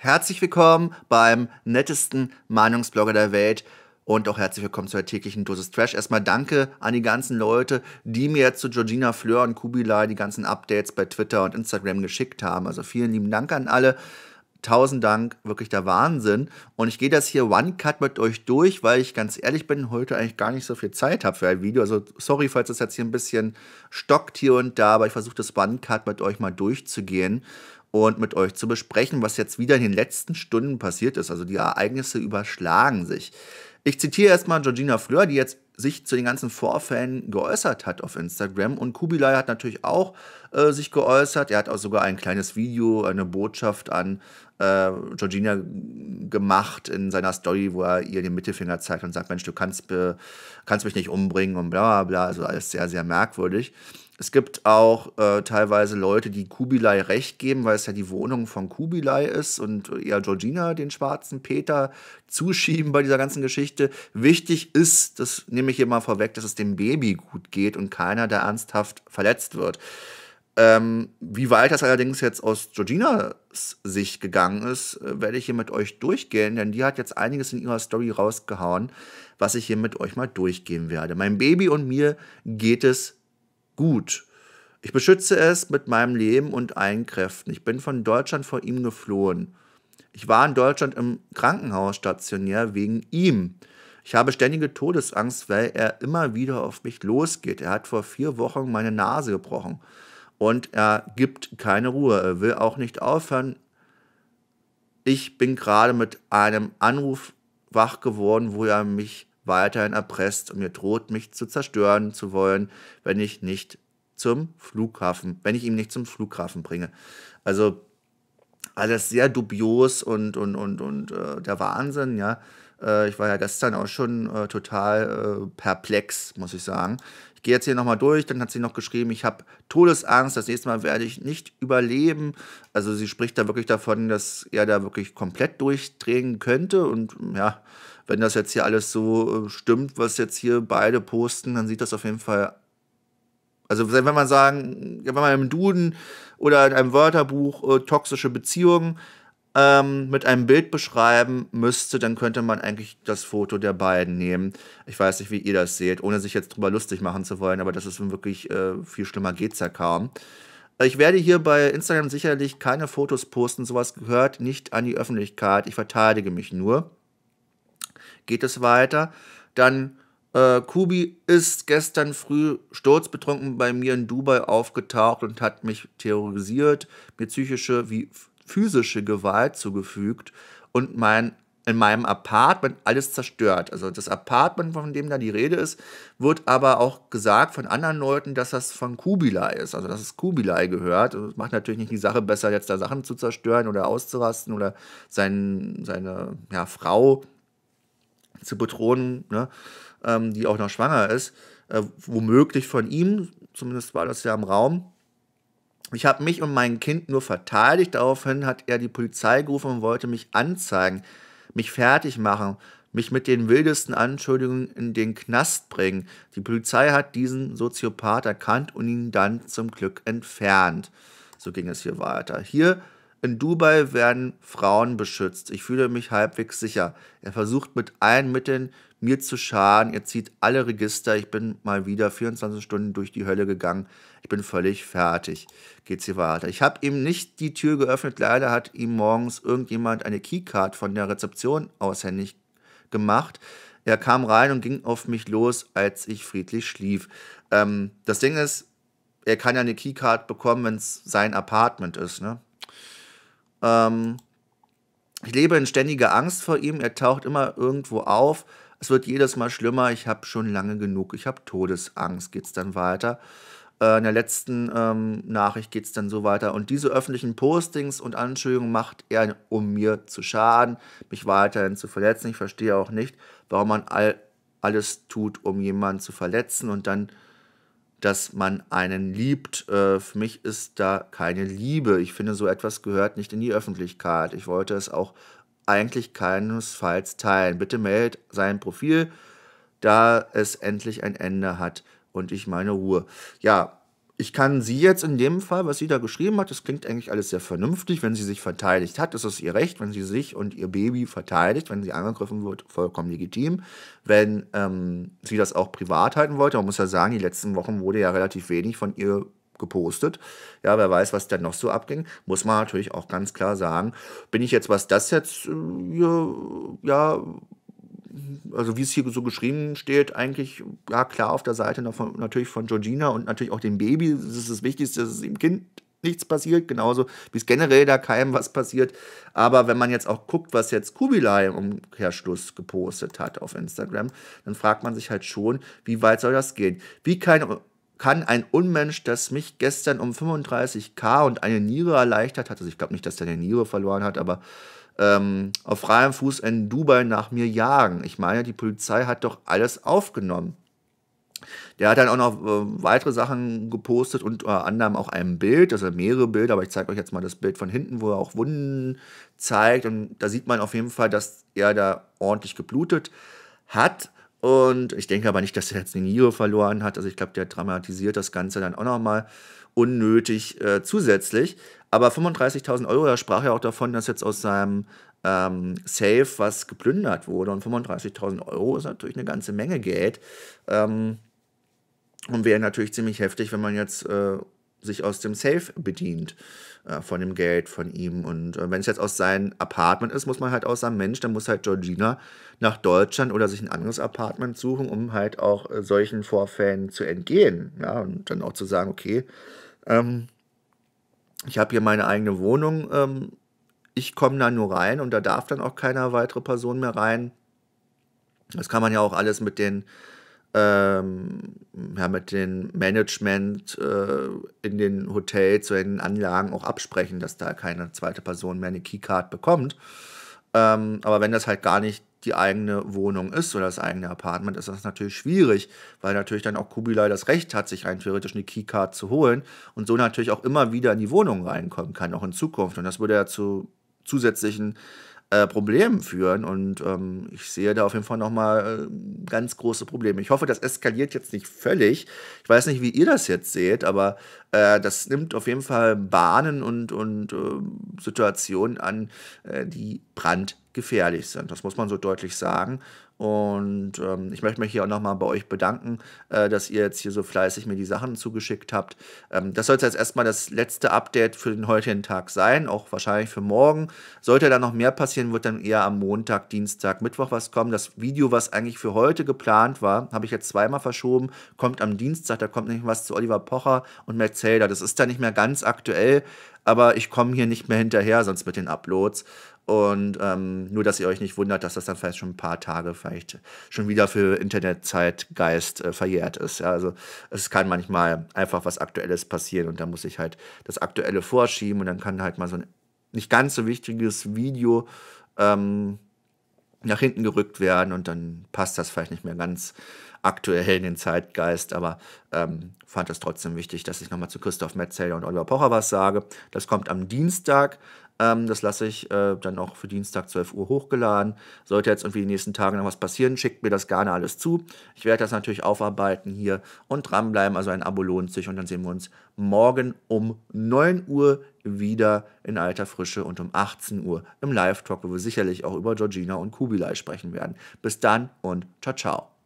Herzlich willkommen beim nettesten Meinungsblogger der Welt und auch herzlich willkommen zur täglichen Dosis Trash. Erstmal danke an die ganzen Leute, die mir jetzt zu Georgina Fleur und Kubilai die ganzen Updates bei Twitter und Instagram geschickt haben. Also vielen lieben Dank an alle. Tausend Dank, wirklich der Wahnsinn. Und ich gehe das hier One-Cut mit euch durch, weil ich ganz ehrlich bin, heute eigentlich gar nicht so viel Zeit habe für ein Video. Also sorry, falls das jetzt hier ein bisschen stockt hier und da, aber ich versuche das One-Cut mit euch mal durchzugehen und mit euch zu besprechen, was jetzt wieder in den letzten Stunden passiert ist. Also die Ereignisse überschlagen sich. Ich zitiere erstmal Georgina Fleur, die jetzt sich zu den ganzen Vorfällen geäußert hat auf Instagram. Und Kubilai hat natürlich auch äh, sich geäußert. Er hat auch sogar ein kleines Video, eine Botschaft an äh, Georgina gemacht in seiner Story, wo er ihr den Mittelfinger zeigt und sagt, Mensch, du kannst, kannst mich nicht umbringen und bla bla bla. Also alles sehr, sehr merkwürdig. Es gibt auch äh, teilweise Leute, die Kubilai recht geben, weil es ja die Wohnung von Kubilai ist und eher äh, Georgina den schwarzen Peter zuschieben bei dieser ganzen Geschichte. Wichtig ist, das nehme ich hier mal vorweg, dass es dem Baby gut geht und keiner da ernsthaft verletzt wird. Ähm, wie weit das allerdings jetzt aus Georginas Sicht gegangen ist, äh, werde ich hier mit euch durchgehen, denn die hat jetzt einiges in ihrer Story rausgehauen, was ich hier mit euch mal durchgehen werde. Mein Baby und mir geht es gut. Ich beschütze es mit meinem Leben und allen Kräften. Ich bin von Deutschland vor ihm geflohen. Ich war in Deutschland im Krankenhaus stationär wegen ihm. Ich habe ständige Todesangst, weil er immer wieder auf mich losgeht. Er hat vor vier Wochen meine Nase gebrochen und er gibt keine Ruhe. Er will auch nicht aufhören. Ich bin gerade mit einem Anruf wach geworden, wo er mich weiterhin erpresst und mir droht, mich zu zerstören zu wollen, wenn ich nicht zum Flughafen, wenn ich ihn nicht zum Flughafen bringe. Also alles sehr dubios und, und, und, und äh, der Wahnsinn, ja. Äh, ich war ja gestern auch schon äh, total äh, perplex, muss ich sagen. Ich gehe jetzt hier nochmal durch, dann hat sie noch geschrieben, ich habe Todesangst, das nächste Mal werde ich nicht überleben. Also sie spricht da wirklich davon, dass er da wirklich komplett durchdrehen könnte und ja, wenn das jetzt hier alles so äh, stimmt, was jetzt hier beide posten, dann sieht das auf jeden Fall. Also wenn man sagen, wenn man im Duden oder in einem Wörterbuch äh, toxische Beziehungen ähm, mit einem Bild beschreiben müsste, dann könnte man eigentlich das Foto der beiden nehmen. Ich weiß nicht, wie ihr das seht, ohne sich jetzt drüber lustig machen zu wollen, aber das ist wirklich äh, viel schlimmer geht's ja kaum. Ich werde hier bei Instagram sicherlich keine Fotos posten, sowas gehört nicht an die Öffentlichkeit. Ich verteidige mich nur geht es weiter. Dann äh, Kubi ist gestern früh sturzbetrunken bei mir in Dubai aufgetaucht und hat mich terrorisiert, mir psychische wie physische Gewalt zugefügt und mein in meinem Apartment alles zerstört. Also das Apartment, von dem da die Rede ist, wird aber auch gesagt von anderen Leuten, dass das von Kubilai ist, also dass es Kubilai gehört. das also macht natürlich nicht die Sache besser, jetzt da Sachen zu zerstören oder auszurasten oder sein, seine ja, Frau zu bedrohen, ne, ähm, die auch noch schwanger ist, äh, womöglich von ihm, zumindest war das ja im Raum. Ich habe mich und mein Kind nur verteidigt, daraufhin hat er die Polizei gerufen und wollte mich anzeigen, mich fertig machen, mich mit den wildesten Anschuldigungen in den Knast bringen. Die Polizei hat diesen Soziopath erkannt und ihn dann zum Glück entfernt. So ging es hier weiter. Hier in Dubai werden Frauen beschützt. Ich fühle mich halbwegs sicher. Er versucht mit allen Mitteln, mir zu schaden. Er zieht alle Register. Ich bin mal wieder 24 Stunden durch die Hölle gegangen. Ich bin völlig fertig. Geht's hier weiter. Ich habe ihm nicht die Tür geöffnet. Leider hat ihm morgens irgendjemand eine Keycard von der Rezeption aushändig gemacht. Er kam rein und ging auf mich los, als ich friedlich schlief. Ähm, das Ding ist, er kann ja eine Keycard bekommen, wenn es sein Apartment ist, ne? Ähm, ich lebe in ständiger Angst vor ihm. Er taucht immer irgendwo auf. Es wird jedes Mal schlimmer. Ich habe schon lange genug. Ich habe Todesangst. Geht es dann weiter? Äh, in der letzten ähm, Nachricht geht es dann so weiter. Und diese öffentlichen Postings und Anschuldigungen macht er, um mir zu schaden, mich weiterhin zu verletzen. Ich verstehe auch nicht, warum man all, alles tut, um jemanden zu verletzen und dann dass man einen liebt. Äh, für mich ist da keine Liebe. Ich finde, so etwas gehört nicht in die Öffentlichkeit. Ich wollte es auch eigentlich keinesfalls teilen. Bitte meldet sein Profil, da es endlich ein Ende hat und ich meine Ruhe. Ja, ich kann sie jetzt in dem Fall, was sie da geschrieben hat, das klingt eigentlich alles sehr vernünftig, wenn sie sich verteidigt hat, ist es ihr Recht, wenn sie sich und ihr Baby verteidigt, wenn sie angegriffen wird, vollkommen legitim. Wenn ähm, sie das auch privat halten wollte, man muss ja sagen, die letzten Wochen wurde ja relativ wenig von ihr gepostet. Ja, wer weiß, was denn noch so abging, muss man natürlich auch ganz klar sagen. Bin ich jetzt, was das jetzt, äh, ja also wie es hier so geschrieben steht, eigentlich ja klar auf der Seite natürlich von Georgina und natürlich auch dem Baby. Das ist das Wichtigste, dass es dem Kind nichts passiert, genauso wie es generell da keinem was passiert. Aber wenn man jetzt auch guckt, was jetzt Kubilai im Umkehrschluss gepostet hat auf Instagram, dann fragt man sich halt schon, wie weit soll das gehen? Wie kann, kann ein Unmensch, das mich gestern um 35k und eine Niere erleichtert hat, also ich glaube nicht, dass er eine Niere verloren hat, aber ähm, auf freiem Fuß in Dubai nach mir jagen. Ich meine, die Polizei hat doch alles aufgenommen. Der hat dann auch noch äh, weitere Sachen gepostet, unter anderem auch ein Bild, also mehrere Bilder, aber ich zeige euch jetzt mal das Bild von hinten, wo er auch Wunden zeigt. Und da sieht man auf jeden Fall, dass er da ordentlich geblutet hat. Und ich denke aber nicht, dass er jetzt den Niro verloren hat. Also ich glaube, der dramatisiert das Ganze dann auch nochmal unnötig äh, zusätzlich. Aber 35.000 Euro, er sprach ja auch davon, dass jetzt aus seinem ähm, Safe was geplündert wurde. Und 35.000 Euro ist natürlich eine ganze Menge Geld. Ähm, und wäre natürlich ziemlich heftig, wenn man jetzt äh, sich aus dem Safe bedient äh, von dem Geld von ihm. Und äh, wenn es jetzt aus seinem Apartment ist, muss man halt aus sagen, Mensch, dann muss halt Georgina nach Deutschland oder sich ein anderes Apartment suchen, um halt auch äh, solchen Vorfällen zu entgehen. Ja, und dann auch zu sagen, okay, ähm, ich habe hier meine eigene Wohnung, ähm, ich komme da nur rein und da darf dann auch keiner weitere Person mehr rein. Das kann man ja auch alles mit den ähm, ja, mit dem Management äh, in den Hotels oder in den Anlagen auch absprechen, dass da keine zweite Person mehr eine Keycard bekommt. Ähm, aber wenn das halt gar nicht die eigene Wohnung ist oder das eigene Apartment, ist das natürlich schwierig, weil natürlich dann auch Kubilai das Recht hat, sich rein theoretisch eine Keycard zu holen und so natürlich auch immer wieder in die Wohnung reinkommen kann, auch in Zukunft. Und das würde ja zu zusätzlichen äh, Problem führen. Und ähm, ich sehe da auf jeden Fall nochmal äh, ganz große Probleme. Ich hoffe, das eskaliert jetzt nicht völlig. Ich weiß nicht, wie ihr das jetzt seht, aber äh, das nimmt auf jeden Fall Bahnen und, und äh, Situationen an, äh, die brandgefährlich sind. Das muss man so deutlich sagen. Und ähm, ich möchte mich hier auch nochmal bei euch bedanken, äh, dass ihr jetzt hier so fleißig mir die Sachen zugeschickt habt. Ähm, das soll jetzt erstmal das letzte Update für den heutigen Tag sein, auch wahrscheinlich für morgen. Sollte da noch mehr passieren, wird dann eher am Montag, Dienstag, Mittwoch was kommen. Das Video, was eigentlich für heute geplant war, habe ich jetzt zweimal verschoben, kommt am Dienstag. Da kommt nämlich was zu Oliver Pocher und Mercedes. Das ist da nicht mehr ganz aktuell, aber ich komme hier nicht mehr hinterher, sonst mit den Uploads. Und ähm, nur, dass ihr euch nicht wundert, dass das dann vielleicht schon ein paar Tage vielleicht schon wieder für Internetzeitgeist äh, verjährt ist. Ja, also es kann manchmal einfach was Aktuelles passieren und da muss ich halt das Aktuelle vorschieben und dann kann halt mal so ein nicht ganz so wichtiges Video ähm, nach hinten gerückt werden und dann passt das vielleicht nicht mehr ganz aktuell in den Zeitgeist, aber ähm, fand es trotzdem wichtig, dass ich nochmal zu Christoph Metzeler und Oliver Pocher was sage. Das kommt am Dienstag. Ähm, das lasse ich äh, dann auch für Dienstag 12 Uhr hochgeladen. Sollte jetzt irgendwie die nächsten Tage noch was passieren, schickt mir das gerne alles zu. Ich werde das natürlich aufarbeiten hier und dranbleiben. Also ein Abo lohnt sich und dann sehen wir uns morgen um 9 Uhr wieder in alter Frische und um 18 Uhr im Live-Talk, wo wir sicherlich auch über Georgina und Kubilai sprechen werden. Bis dann und ciao, ciao.